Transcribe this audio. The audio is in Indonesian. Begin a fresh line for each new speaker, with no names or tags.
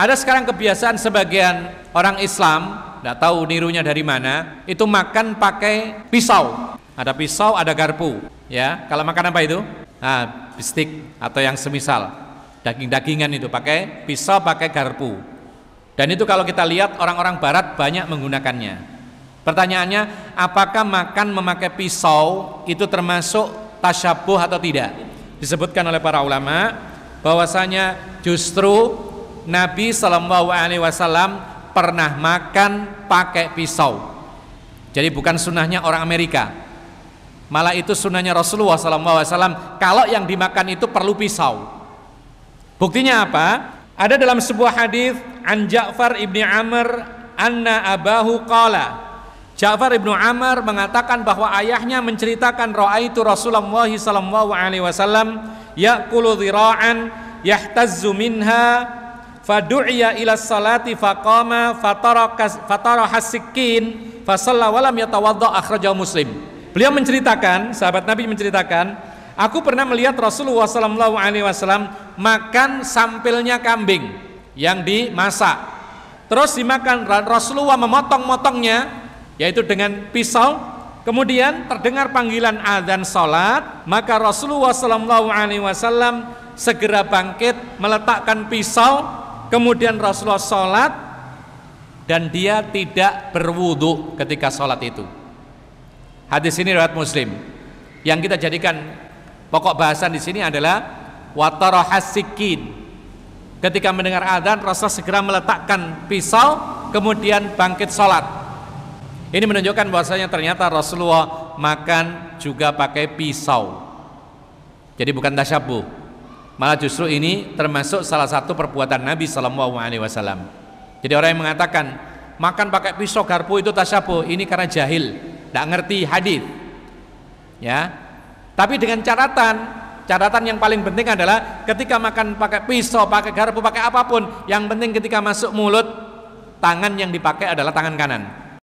Ada sekarang kebiasaan sebagian orang Islam, tidak tahu nirunya dari mana, itu makan pakai pisau. Ada pisau, ada garpu. Ya, kalau makan apa itu? Nah, bistik atau yang semisal. Daging-dagingan itu pakai pisau, pakai garpu. Dan itu kalau kita lihat orang-orang barat banyak menggunakannya. Pertanyaannya, apakah makan memakai pisau itu termasuk tasyabuh atau tidak? Disebutkan oleh para ulama bahwasanya justru Nabi Shallallahu Alaihi Wasallam pernah makan pakai pisau. Jadi bukan sunnahnya orang Amerika. Malah itu sunnahnya Rasulullah Wasallam. Kalau yang dimakan itu perlu pisau. Buktinya apa? Ada dalam sebuah hadis An Ja'far ibni Amr anna abahu qala. Ja'far ibnu Amr mengatakan bahwa ayahnya menceritakan itu Rasulullah sallallahu alaihi wasallam ya'kulu dhira'an yahtazzu minha fadu'ya ila salati faqama fatara hasikin fasalla walam yatawadda akhrajahu muslim beliau menceritakan sahabat nabi menceritakan aku pernah melihat Rasulullah saw makan sampilnya kambing yang dimasak terus dimakan Rasulullah memotong-motongnya yaitu dengan pisau Kemudian terdengar panggilan azan salat, maka Rasulullah saw segera bangkit meletakkan pisau kemudian Rasulullah sholat dan dia tidak berwudhu ketika sholat itu hadis ini riwayat muslim yang kita jadikan pokok bahasan di sini adalah watarohasikin. ketika mendengar adzan Rasulullah segera meletakkan pisau kemudian bangkit sholat ini menunjukkan bahwasanya ternyata Rasulullah makan juga pakai pisau jadi bukan tasyabuh Malah justru ini termasuk salah satu perbuatan Nabi Shallallahu Alaihi Wasallam. Jadi orang yang mengatakan makan pakai pisau garpu itu tasyapu, ini karena jahil, tidak ngerti hadis. Ya, tapi dengan catatan, catatan yang paling penting adalah ketika makan pakai pisau, pakai garpu, pakai apapun, yang penting ketika masuk mulut tangan yang dipakai adalah tangan kanan.